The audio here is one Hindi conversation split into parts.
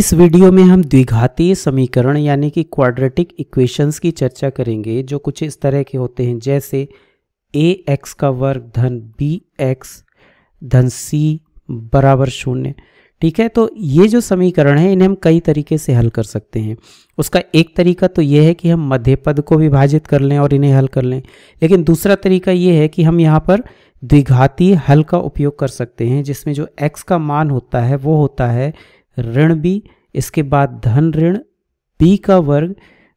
इस वीडियो में हम द्विघातीय समीकरण यानी कि क्वाड्रेटिक इक्वेशंस की चर्चा करेंगे जो कुछ इस तरह के होते हैं जैसे ए एक्स का वर्ग धन बी एक्स धन सी बराबर शून्य ठीक है तो ये जो समीकरण है इन्हें हम कई तरीके से हल कर सकते हैं उसका एक तरीका तो ये है कि हम मध्य पद को विभाजित कर लें और इन्हें हल कर लें लेकिन दूसरा तरीका ये है कि हम यहाँ पर द्विघाती हल का उपयोग कर सकते हैं जिसमें जो x का मान होता है वो होता है ऋण बी इसके बाद धन ऋण बी का वर्ग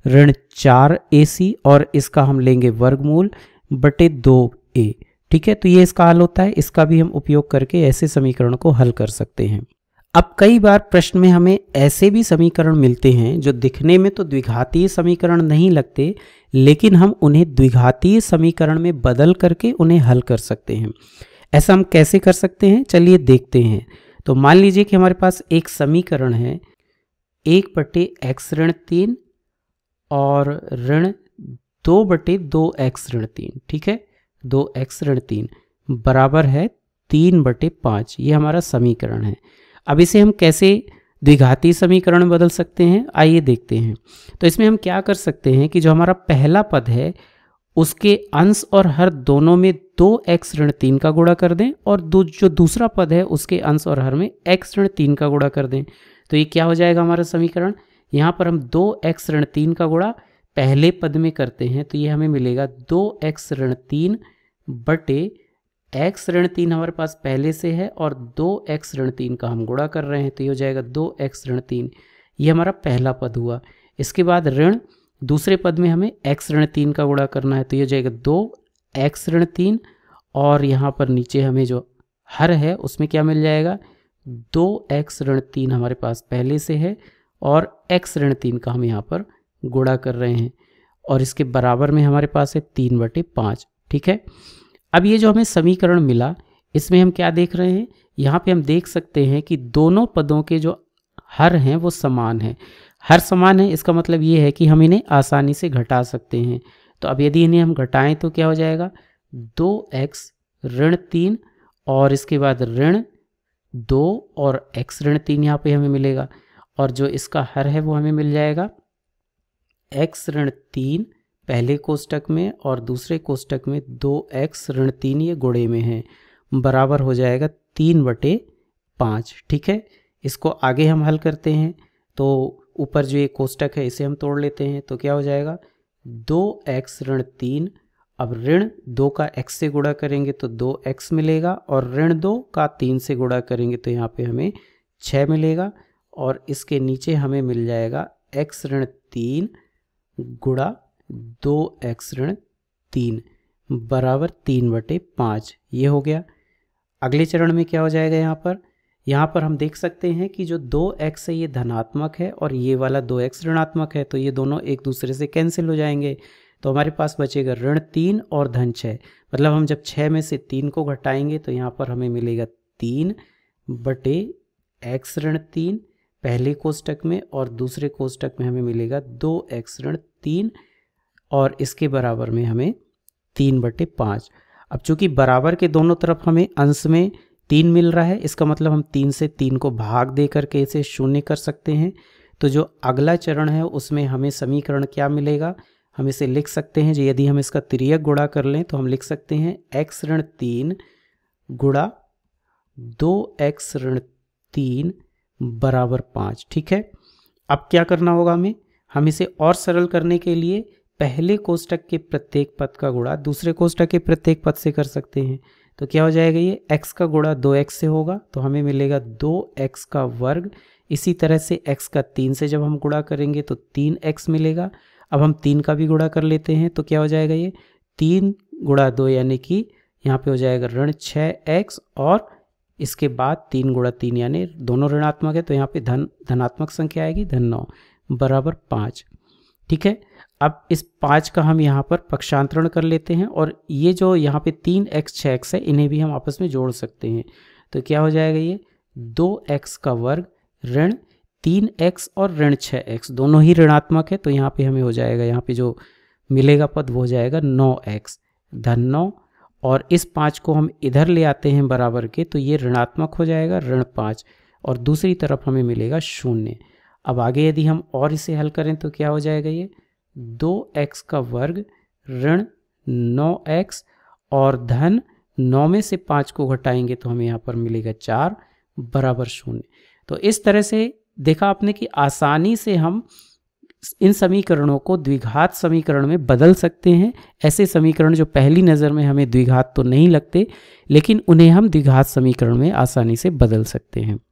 ऋण चार ए सी और इसका हम लेंगे वर्गमूल बटे दो ए ठीक है तो ये इसका हल होता है इसका भी हम उपयोग करके ऐसे समीकरण को हल कर सकते हैं अब कई बार प्रश्न में हमें ऐसे भी समीकरण मिलते हैं जो दिखने में तो द्विघातीय समीकरण नहीं लगते लेकिन हम उन्हें द्विघातीय समीकरण में बदल करके उन्हें हल कर सकते हैं ऐसा हम कैसे कर सकते हैं चलिए देखते हैं तो मान लीजिए कि हमारे पास एक समीकरण है एक बटे एक्स ऋण तीन और ऋण दो बटे दो एक्स ऋण तीन ठीक है दो एक्स ऋण तीन बराबर है तीन बटे पाँच ये हमारा समीकरण है अब इसे हम कैसे द्विघाती समीकरण बदल सकते हैं आइए देखते हैं तो इसमें हम क्या कर सकते हैं कि जो हमारा पहला पद है उसके अंश और हर दोनों में दो एक्स ऋण तीन का गुणा कर दें और दो जो दूसरा पद है उसके अंश और हर में एक्स ऋण तीन का गुणा कर दें तो ये क्या हो जाएगा हमारा समीकरण यहाँ पर हम दो एक्स ऋण तीन का गुणा पहले पद में करते हैं तो ये हमें मिलेगा दो एक्स ऋण तीन बटे एक्स ऋण तीन हमारे पास पहले से है और दो एक्स ऋण तीन का हम गुणा कर रहे हैं तो ये हो जाएगा दो एक्स ऋण तीन ये हमारा पहला पद हुआ इसके बाद ऋण दूसरे पद में हमें एक्स ऋण तीन का गुणा करना है तो ये हो जाएगा दो एक्स ऋण तीन और यहाँ पर नीचे हमें जो हर है उसमें क्या मिल जाएगा दो एक्स ऋण तीन हमारे पास पहले से है और एक्स ऋण तीन का हम यहाँ पर गुणा कर रहे हैं और इसके बराबर में हमारे पास है तीन बटे पाँच ठीक है अब ये जो हमें समीकरण मिला इसमें हम क्या देख रहे हैं यहाँ पे हम देख सकते हैं कि दोनों पदों के जो हर हैं वो समान हैं हर समान है इसका मतलब ये है कि हम इन्हें आसानी से घटा सकते हैं तो अब यदि इन्हें हम घटाएं तो क्या हो जाएगा दो एक्स ऋण तीन और इसके बाद ऋण दो और एक्स ऋण तीन यहाँ पे हमें मिलेगा और जो इसका हर है वो हमें मिल जाएगा एक्स ऋण तीन पहले कोष्टक में और दूसरे कोष्टक में दो एक्स ऋण तीन ये गुड़े में है बराबर हो जाएगा तीन बटे पाँच ठीक है इसको आगे हम हल करते हैं तो ऊपर जो ये कोष्टक है इसे हम तोड़ लेते हैं तो क्या हो जाएगा दो एक्स ऋण तीन अब ऋण दो का एक्स से गुणा करेंगे तो दो एक्स मिलेगा और ऋण दो का तीन से गुणा करेंगे तो यहाँ पे हमें छः मिलेगा और इसके नीचे हमें मिल जाएगा एक्स ऋण तीन गुणा दो एक्स ऋण तीन बराबर तीन बटे पाँच ये हो गया अगले चरण में क्या हो जाएगा यहाँ पर यहाँ पर हम देख सकते हैं कि जो दो एक्स है ये धनात्मक है और ये वाला दो एक्स ऋणात्मक है तो ये दोनों एक दूसरे से कैंसिल हो जाएंगे तो हमारे पास बचेगा ऋण तीन और धन छः मतलब हम जब छः में से तीन को घटाएंगे तो यहाँ पर हमें मिलेगा तीन बटे एक्स ऋण तीन पहले कोष्टक में और दूसरे कोष्टक में हमें मिलेगा दो एक्स ऋण तीन और इसके बराबर में हमें तीन बटे पाँच अब चूंकि बराबर के दोनों तरफ हमें अंश में तीन मिल रहा है इसका मतलब हम तीन से तीन को भाग दे करके इसे शून्य कर सकते हैं तो जो अगला चरण है उसमें हमें समीकरण क्या मिलेगा हम इसे लिख सकते हैं जो यदि हम इसका त्रियक गुड़ा कर लें तो हम लिख सकते हैं एक्स ऋण तीन गुड़ा दो एक्स ऋण तीन बराबर पाँच ठीक है अब क्या करना होगा हमें हम इसे और सरल करने के लिए पहले कोष्टक के प्रत्येक पद का गुड़ा दूसरे कोष्टक के प्रत्येक पद से कर सकते हैं तो क्या हो जाएगा ये x का गुणा दो एक्स से होगा तो हमें मिलेगा दो एक्स का वर्ग इसी तरह से x का तीन से जब हम गुणा करेंगे तो तीन एक्स मिलेगा अब हम तीन का भी गुणा कर लेते हैं तो क्या हो जाएगा ये तीन गुणा दो यानी कि यहाँ पे हो जाएगा ऋण छः एक्स और इसके बाद तीन गुणा तीन यानी दोनों ऋणात्मक है तो यहाँ पे धन धनात्मक संख्या आएगी धन नौ बराबर पाँच ठीक है अब इस पाँच का हम यहाँ पर पक्षांतरण कर लेते हैं और ये जो यहाँ पे तीन एक्स छः एक्स है इन्हें भी हम आपस में जोड़ सकते हैं तो क्या हो जाएगा ये दो एक्स का वर्ग ऋण तीन एक्स और ऋण छः एक्स दोनों ही ऋणात्मक है तो यहाँ पे हमें हो जाएगा यहाँ पे जो मिलेगा पद वो हो जाएगा नौ एक्स धन नौ और इस पाँच को हम इधर ले आते हैं बराबर के तो ये ऋणात्मक हो जाएगा ऋण पाँच और दूसरी तरफ हमें मिलेगा शून्य अब आगे यदि हम और इसे हल करें तो क्या हो जाएगा ये दो एक्स का वर्ग ऋण नौ एक्स और धन नौ में से पाँच को घटाएंगे तो हमें यहाँ पर मिलेगा चार बराबर शून्य तो इस तरह से देखा आपने कि आसानी से हम इन समीकरणों को द्विघात समीकरण में बदल सकते हैं ऐसे समीकरण जो पहली नज़र में हमें द्विघात तो नहीं लगते लेकिन उन्हें हम द्विघात समीकरण में आसानी से बदल सकते हैं